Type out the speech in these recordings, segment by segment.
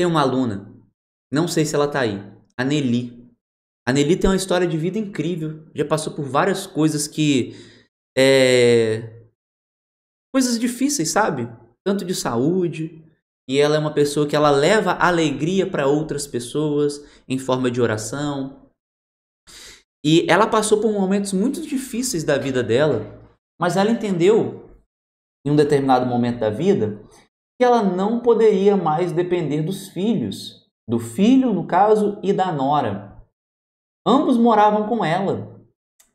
Tem uma aluna, não sei se ela tá aí, a Nelly. A Nelly tem uma história de vida incrível, já passou por várias coisas que. É, coisas difíceis, sabe? Tanto de saúde, e ela é uma pessoa que ela leva alegria para outras pessoas em forma de oração. E ela passou por momentos muito difíceis da vida dela, mas ela entendeu em um determinado momento da vida que ela não poderia mais depender dos filhos, do filho, no caso, e da nora. Ambos moravam com ela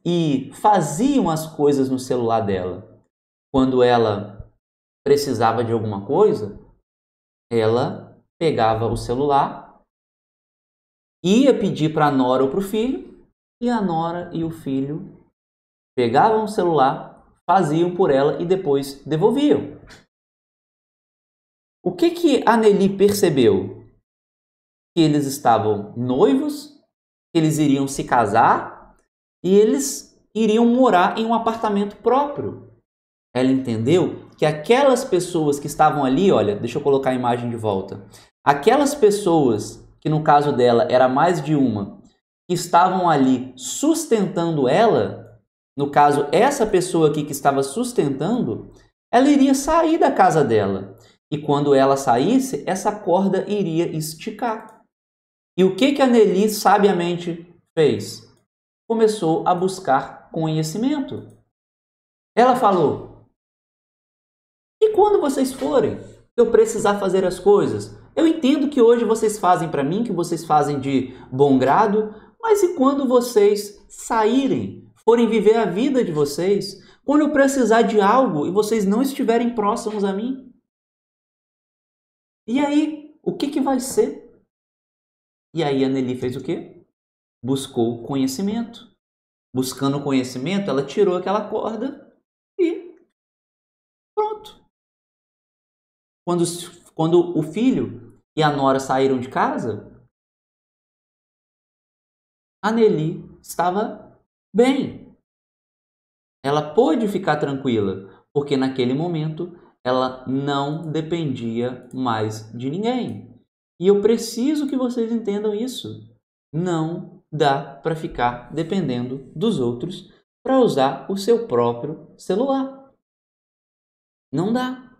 e faziam as coisas no celular dela. Quando ela precisava de alguma coisa, ela pegava o celular, ia pedir para a nora ou para o filho, e a nora e o filho pegavam o celular, faziam por ela e depois devolviam. O que que a Nelly percebeu? Que eles estavam noivos, que eles iriam se casar e eles iriam morar em um apartamento próprio. Ela entendeu que aquelas pessoas que estavam ali, olha, deixa eu colocar a imagem de volta. Aquelas pessoas, que no caso dela era mais de uma, que estavam ali sustentando ela, no caso essa pessoa aqui que estava sustentando, ela iria sair da casa dela e quando ela saísse, essa corda iria esticar. E o que, que a Nelly sabiamente fez? Começou a buscar conhecimento. Ela falou: E quando vocês forem, eu precisar fazer as coisas? Eu entendo que hoje vocês fazem para mim, que vocês fazem de bom grado, mas e quando vocês saírem, forem viver a vida de vocês, quando eu precisar de algo e vocês não estiverem próximos a mim, e aí, o que, que vai ser? E aí a Nelly fez o quê? Buscou conhecimento. Buscando conhecimento, ela tirou aquela corda e pronto. Quando, quando o filho e a Nora saíram de casa, a Nelly estava bem. Ela pôde ficar tranquila, porque naquele momento ela não dependia mais de ninguém. E eu preciso que vocês entendam isso. Não dá para ficar dependendo dos outros para usar o seu próprio celular. Não dá.